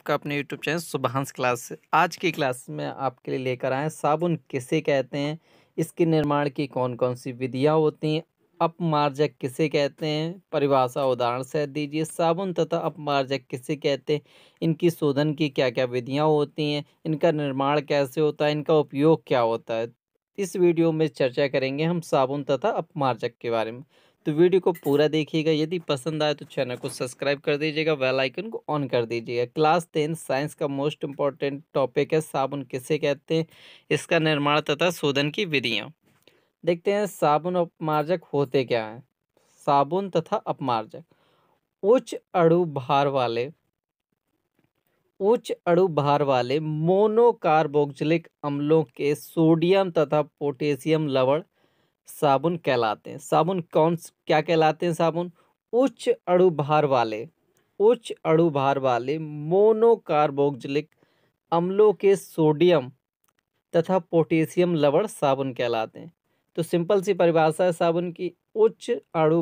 आपका अपने YouTube channel सुबहांस class से आज की क्लास में आपके लिए लेकर आए साबुन किसे कहते हैं इसके निर्माण की कौन कौन सी विधियाँ होती हैं अपमार्जक किसे कहते हैं परिभाषा उदाहरण से दीजिए साबुन तथा अपमार्जक किसे कहते हैं इनकी शोधन की क्या क्या विधियाँ होती हैं इनका निर्माण कैसे होता है इनका उपयोग क्या होता है इस वीडियो में चर्चा करेंगे हम साबुन तथा अपमार्जक के बारे में तो वीडियो को पूरा देखिएगा यदि पसंद आए तो चैनल को सब्सक्राइब कर दीजिएगा वेल आइकन को ऑन कर दीजिएगा क्लास टेन साइंस का मोस्ट इंपॉर्टेंट टॉपिक है साबुन किसे कहते हैं इसका निर्माण तथा शोधन की विधियाँ देखते हैं साबुन अपमार्जक होते क्या हैं साबुन तथा अपमार्जक उच्च अड़ु भार वाले उच्च अड़ु भार वाले मोनोकार्बोक्सिलिक अम्लों के सोडियम तथा पोटेशियम लवण साबुन कहलाते हैं साबुन कौन क्या कहलाते हैं साबुन उच्च अणुभार वाले उच्च अणुभार वाले मोनोकार्बोक्जिलिक अम्लों के सोडियम तथा पोटेशियम लवण साबुन कहलाते हैं तो सिंपल सी परिभाषा है साबुन की उच्च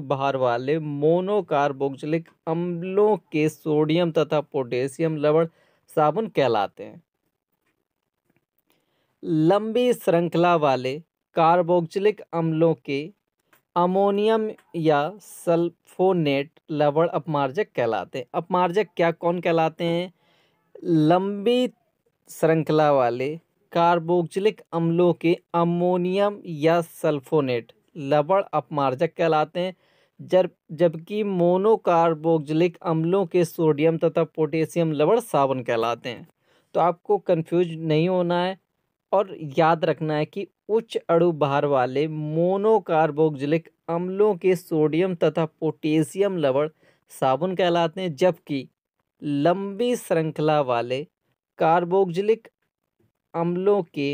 भार वाले मोनोकार्बोक्जलिक अम्लों के सोडियम तथा पोटेशियम लवण साबुन कहलाते हैं लंबी श्रृंखला वाले कार्बोक्जिलिक अम्लों के अमोनियम या सल्फोनेट लवण अपमार्जक कहलाते हैं अपमार्जक क्या कौन कहलाते हैं लंबी श्रृंखला वाले कार्बोक्जिलिक अम्लों के अमोनियम या सल्फोनेट लवण अपमार्जक कहलाते हैं जब जबकि मोनोकार्बोक्जिलिक अम्लों के सोडियम तथा पोटेशियम लवण सावन कहलाते हैं तो आपको कंफ्यूज नहीं होना है और याद रखना है कि उच्च भार वाले मोनोकार्बोक्जिलिक अम्लों के सोडियम तथा पोटेशियम लवण साबुन कहलाते हैं जबकि लंबी श्रृंखला वाले कार्बोक्जिलिक अम्लों के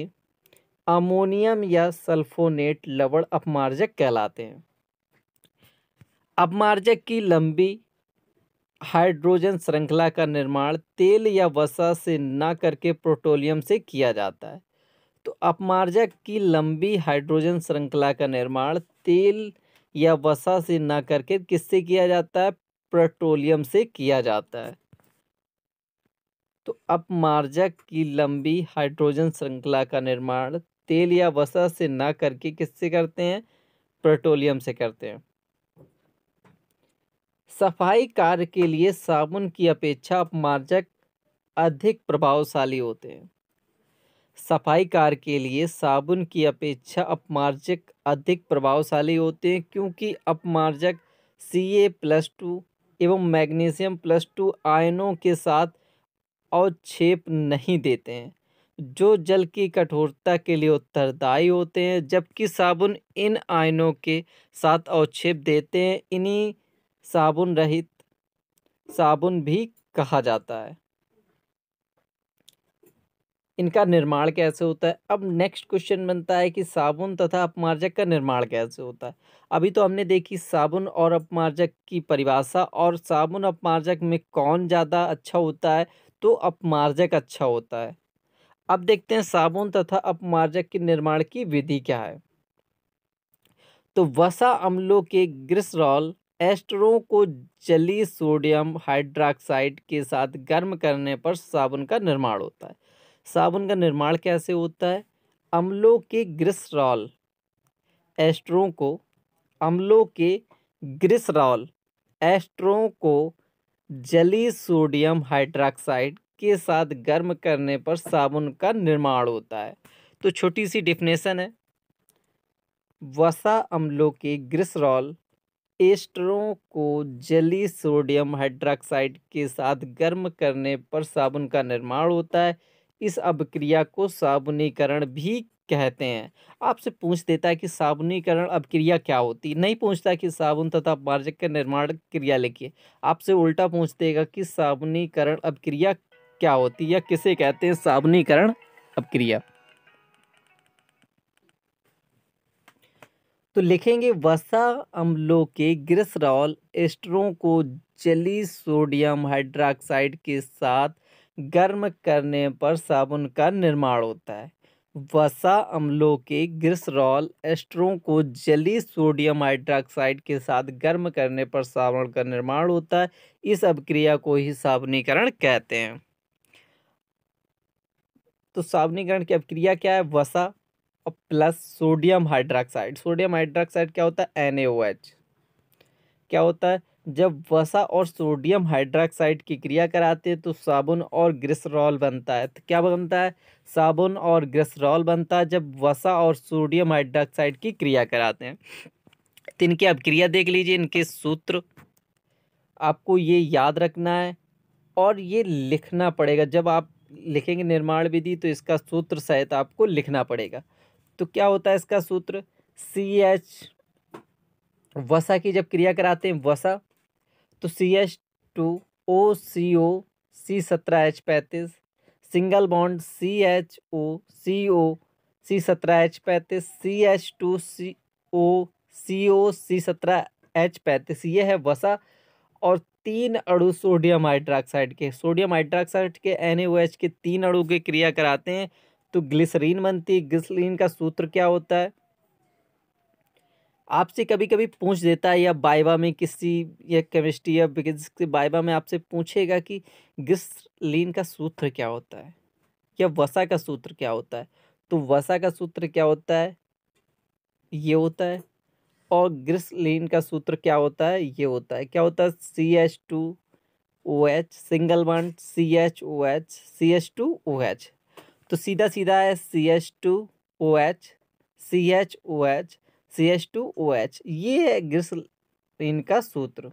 अमोनियम या सल्फोनेट लवण अपमार्जक कहलाते हैं अपमार्जक की लंबी हाइड्रोजन श्रृंखला का निर्माण तेल या वसा से ना करके पेट्रोलियम से किया जाता है तो अपमार्जक की लंबी हाइड्रोजन श्रृंखला का निर्माण तेल या वसा से न करके किससे किया जाता है पेट्रोलियम से किया जाता है तो अपमार्जक की लंबी हाइड्रोजन श्रृंखला का निर्माण तेल या वसा से न करके किससे करते हैं पेट्रोलियम से करते हैं सफाई कार्य के लिए साबुन की अपेक्षा अपमार्जक अधिक प्रभावशाली होते हैं सफाई कार्य के लिए साबुन की अपेक्षा अपमार्जक अधिक प्रभावशाली होते हैं क्योंकि अपमार्जक सी ए प्लस टू एवं मैग्नीशियम प्लस टू आयनों के साथ अवक्षेप नहीं देते हैं जो जल की कठोरता के लिए उत्तरदायी होते हैं जबकि साबुन इन आयनों के साथ अवक्षेप देते हैं इन्हीं साबुन रहित साबुन भी कहा जाता है इनका निर्माण कैसे होता है अब नेक्स्ट क्वेश्चन बनता है कि साबुन तथा अपमार्जक का निर्माण कैसे होता है अभी तो हमने देखी साबुन और अपमार्जक की परिभाषा और साबुन अपमार्जक में कौन ज़्यादा अच्छा होता है तो अपमार्जक अच्छा होता है अब देखते हैं साबुन तथा अपमार्जक के निर्माण की विधि क्या है तो वसा अम्लों के ग्रिसरॉल एस्ट्रों को जली सोडियम हाइड्रोक्साइड के साथ गर्म करने पर साबुन का निर्माण होता है साबुन का निर्माण कैसे होता है अम्लों के ग्रिसरॉल एस्ट्रों को अम्लों के ग्रिसरॉल एस्ट्रों को जली सोडियम हाइड्रोक्साइड के साथ गर्म करने पर साबुन का निर्माण होता है तो छोटी सी डिफिनेशन है वसा अम्लों के ग्रिसरॉल एस्ट्रों को जली सोडियम हाइड्रोक्साइड के साथ गर्म करने पर साबुन का निर्माण होता है इस अभिक्रिया को साबुनीकरण भी कहते हैं आपसे पूछ देता है कि साबुनीकरण अभिक्रिया क्या होती नहीं पूछता कि साबुन तथा मार्जक का निर्माण क्रिया लिखिए आपसे उल्टा पूछ देगा कि साबुनीकरण अभिक्रिया क्या होती या किसे कहते हैं साबुनीकरण अभिक्रिया तो लिखेंगे वसा अम्लों के ग्रिसरॉल एस्ट्रो को जली सोडियम हाइड्रोक्साइड के साथ गर्म करने पर साबुन का निर्माण होता है वसा अम्लों के ग्रिसरॉल एस्ट्रों को जली सोडियम हाइड्रोक्साइड के साथ गर्म करने पर साबुन का निर्माण होता है इस अभिक्रिया को ही साबुनीकरण कहते हैं तो साबुनीकरण की अभिक्रिया क्या है वसा और plus sodium hydroxide sodium hydroxide क्या होता है एन क्या होता है जब वसा और सोडियम हाइड्रोक्साइड की क्रिया कराते हैं तो साबुन और ग्रिसरॉल बनता है तो क्या बनता है साबुन और ग्रिसरॉल बनता है जब वसा और सोडियम हाइड्रोक्साइड की क्रिया कराते हैं तो इनकी अब क्रिया देख लीजिए इनके सूत्र आपको ये याद रखना है और ये लिखना पड़ेगा जब आप लिखेंगे निर्माण विधि तो इसका सूत्र सहित आपको लिखना पड़ेगा तो क्या होता है इसका सूत्र सी एच वसा की जब क्रिया कराते हैं वसा तो सी एच टू ओ सी ओ सी सत्रह एच पैंतीस single bond C H O C O C सत्रह एच पैंतीस सी H to C O C O C सत्रह एच पैंतीस ये है वसा और तीन अड़ु सोडियम हाइड्रोक्साइड के सोडियम हाइड्रोक्साइड के एन के तीन अड़ु के क्रिया कराते हैं तो ग्लिसरीन बनती है ग्लिसरीन का सूत्र क्या होता है आपसे कभी कभी पूछ देता है या बाइबा में किसी या केमिस्ट्री या बिगिंस बाइबा में आपसे पूछेगा कि लीन का सूत्र क्या होता है या वसा का सूत्र क्या होता है तो वसा का सूत्र क्या होता है ये होता है और लीन का सूत्र क्या होता है ये होता है क्या होता है C H two O H single one C H O H C H two O H तो सीधा सीधा है C H two O H C H O H C H two O H ये है ग्रिसलिन का सूत्र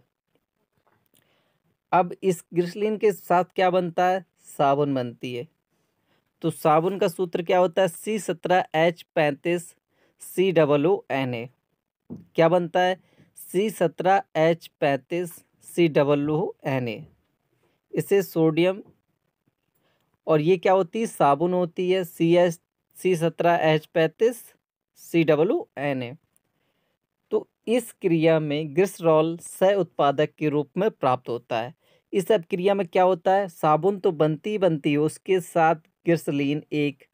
अब इस ग्रिसलिन के साथ क्या बनता है साबुन बनती है तो साबुन का सूत्र क्या होता है सी सत्रह एच पैंतीस C double O N A क्या बनता है सी सत्रह एच पैंतीस C double O N A इसे सोडियम और ये क्या होती है साबुन होती है सी एच सी सत्रह एच पैंतीस C double O N A तो इस क्रिया में ग्रिसरॉल सह उत्पादक के रूप में प्राप्त होता है इस अब क्रिया में क्या होता है साबुन तो बनती ही बनती है उसके साथ ग्रिसलिन एक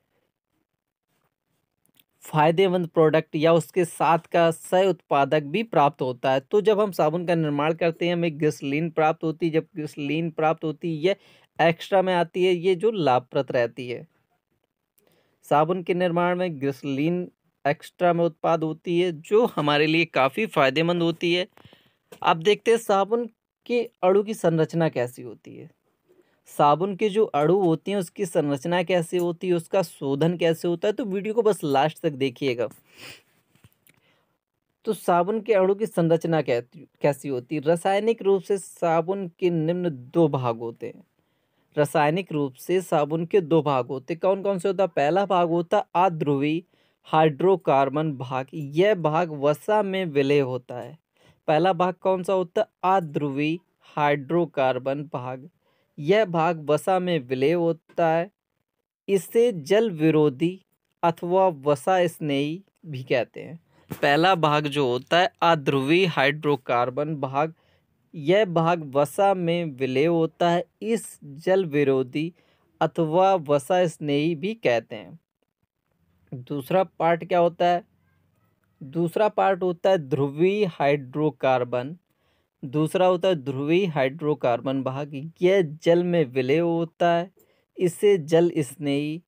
फायदेमंद प्रोडक्ट या उसके साथ का सह उत्पादक भी प्राप्त होता है तो जब हम साबुन का निर्माण करते हैं हमें ग्रिसलिन प्राप्त होती है जब ग्रिसलिन प्राप्त होती है यह एक्स्ट्रा में आती है ये जो लाभप्रद रहती है साबुन के निर्माण में ग्रिसलिन एक्स्ट्रा में उत्पाद होती है जो हमारे लिए काफ़ी फायदेमंद होती है आप देखते हैं साबुन के अड़ू की संरचना कैसी होती है साबुन के जो अड़ू होती हैं उसकी संरचना कैसे होती है उसका शोधन कैसे होता है तो वीडियो को बस लास्ट तक देखिएगा तो साबुन के अड़ू की संरचना कैसी होती है रासायनिक रूप से साबुन के निम्न दो भाग होते हैं रासायनिक रूप से साबुन के दो भाग होते कौन कौन से होता पहला भाग होता आद्रुवी हाइड्रोकार्बन भाग यह भाग वसा में विलय होता है पहला भाग कौन सा होता है आध्रुवी हाइड्रोकार्बन भाग यह भाग वसा में विलय होता है इसे जल विरोधी अथवा वसा स्नेही भी कहते हैं पहला भाग जो होता है आध्रुवी हाइड्रोकार्बन भाग यह भाग वसा में विलय होता है इस जल विरोधी अथवा वसा स्नेही भी कहते हैं दूसरा पार्ट क्या होता है दूसरा पार्ट होता है ध्रुवीय हाइड्रोकार्बन दूसरा होता है ध्रुवीय हाइड्रोकार्बन भाग यह जल में विलय होता है इसे जल स्नेही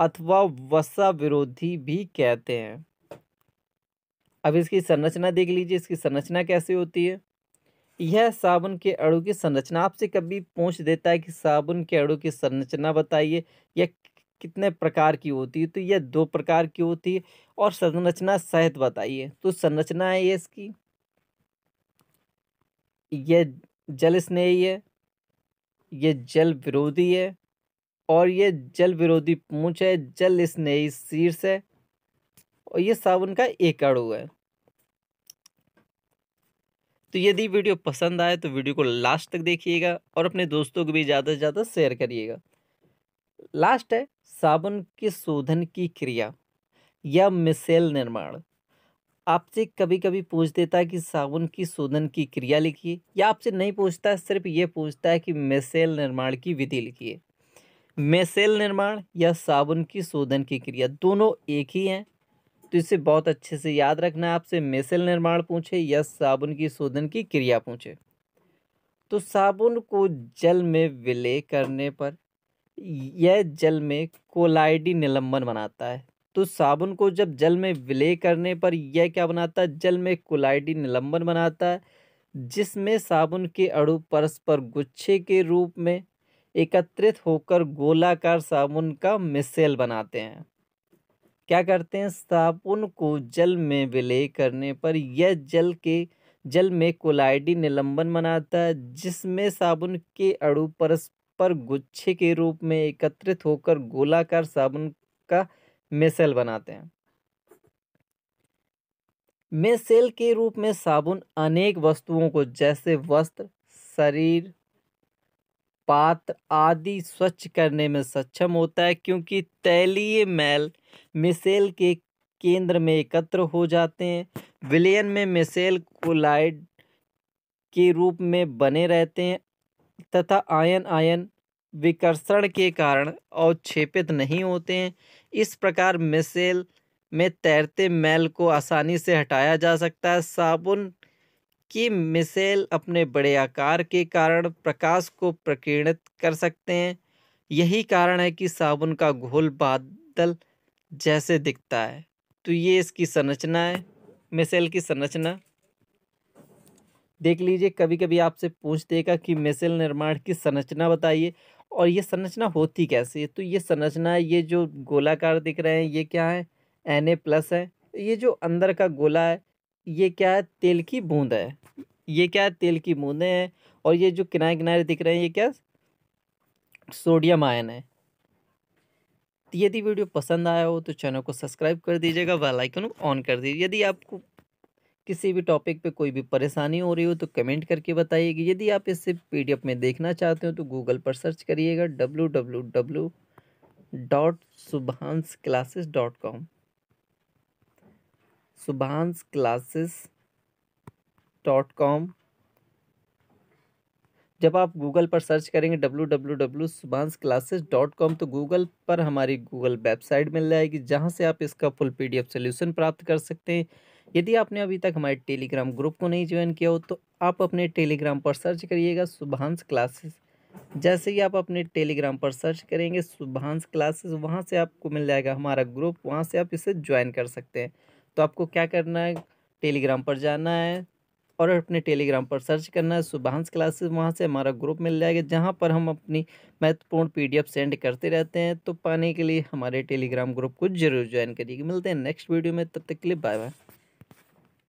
अथवा वसा विरोधी भी कहते हैं अब इसकी संरचना देख लीजिए इसकी संरचना कैसे होती है यह साबुन के अड़ू की संरचना आपसे कभी पूछ देता है कि साबुन के अड़ू की संरचना बताइए या कितने प्रकार की होती है तो यह दो प्रकार की होती है और संरचना सहित बताइए तो संरचना है इसकी यह जल स्नेही है यह जल विरोधी है और ये जल विरोधी पूछ है जल स्नेही शीर्ष है और ये साबुन का एक एकड़ू है तो यदि वीडियो पसंद आए तो वीडियो को लास्ट तक देखिएगा और अपने दोस्तों को भी ज़्यादा से ज़्यादा शेयर करिएगा लास्ट है साबुन के शोधन की क्रिया या मिसेल निर्माण आपसे कभी कभी पूछ देता है कि साबुन की शोधन की क्रिया लिखिए या आपसे नहीं पूछता सिर्फ ये पूछता है कि मिसेल निर्माण की विधि लिखिए मेसेल निर्माण या साबुन की शोधन की क्रिया दोनों एक ही हैं तो इसे बहुत अच्छे से याद रखना है आपसे मेसेल निर्माण पूछे या साबुन की शोधन की क्रिया पूछे तो साबुन को जल में विलय करने पर यह जल में कोलाइडी निलंबन बनाता है तो साबुन को जब जल में विलय करने पर यह क्या बनाता है जल में कोलाइडी निलंबन बनाता है जिसमें साबुन के अणु परस्पर गुच्छे के रूप में एकत्रित होकर गोलाकार साबुन का मिसेल बनाते हैं क्या करते हैं साबुन को जल में विलय करने पर यह जल के जल में कोलाइडी निलंबन बनाता है जिसमें साबुन के अणु परस्पर पर गुच्छे के रूप में एकत्रित होकर गोलाकार साबुन का मेसेल बनाते हैं मेसेल के रूप में साबुन अनेक वस्तुओं को जैसे वस्त्र शरीर पात्र आदि स्वच्छ करने में सक्षम होता है क्योंकि तैलीय मैल मिसेल के केंद्र में एकत्र हो जाते हैं विलयन में मिसेल कोलाइड के रूप में बने रहते हैं तथा आयन आयन विकर्षण के कारण अवक्षेपित नहीं होते हैं इस प्रकार मिसेल में तैरते मैल को आसानी से हटाया जा सकता है साबुन की मिसेल अपने बड़े आकार के कारण प्रकाश को प्रकीर्णित कर सकते हैं यही कारण है कि साबुन का घोल बादल जैसे दिखता है तो ये इसकी संरचना है मिसेल की संरचना देख लीजिए कभी कभी आपसे पूछ देगा कि मिसल निर्माण की संरचना बताइए और ये संरचना होती कैसे तो ये संरचना ये जो गोलाकार दिख रहे हैं ये क्या है एन ए प्लस है ये जो अंदर का गोला है ये क्या है तेल की बूंद है ये क्या है तेल की बूंदें हैं और ये जो किनारे किनारे दिख रहे हैं ये क्या सोडियम आयन है यदि वीडियो पसंद आया हो तो चैनल को सब्सक्राइब कर दीजिएगा वेलाइकन आइकन ऑन कर दीजिए यदि आपको किसी भी टॉपिक पे कोई भी परेशानी हो रही हो तो कमेंट करके बताइएगा यदि आप इसे पीडीएफ में देखना चाहते हो तो गूगल पर सर्च करिएगा W W W dot Subhans classes dot com classes dot com जब आप गूगल पर सर्च करेंगे W W W Subhans classes dot com तो गूगल पर हमारी गूगल वेबसाइट मिल जाएगी जहाँ से आप इसका फुल पीडीएफ सॉल्यूशन प्राप्त कर सकते हैं यदि आपने अभी तक हमारे टेलीग्राम ग्रुप को नहीं ज्वाइन किया हो तो आप अपने टेलीग्राम पर सर्च करिएगा शुभांश क्लासेस जैसे ही आप अपने टेलीग्राम पर सर्च करेंगे शुभांश क्लासेस वहाँ से आपको मिल जाएगा हमारा ग्रुप वहाँ से आप इसे ज्वाइन कर सकते हैं तो आपको क्या करना है टेलीग्राम पर जाना है और अपने टेलीग्राम पर सर्च करना है शुभांश क्लासेस वहाँ से हमारा ग्रुप मिल जाएगा जहाँ पर हम अपनी महत्वपूर्ण पी सेंड करते रहते हैं तो पाने के लिए हमारे टेलीग्राम ग्रुप को जरूर ज्वाइन करिएगा मिलते हैं नेक्स्ट वीडियो में तब तक के लिए बाय बाय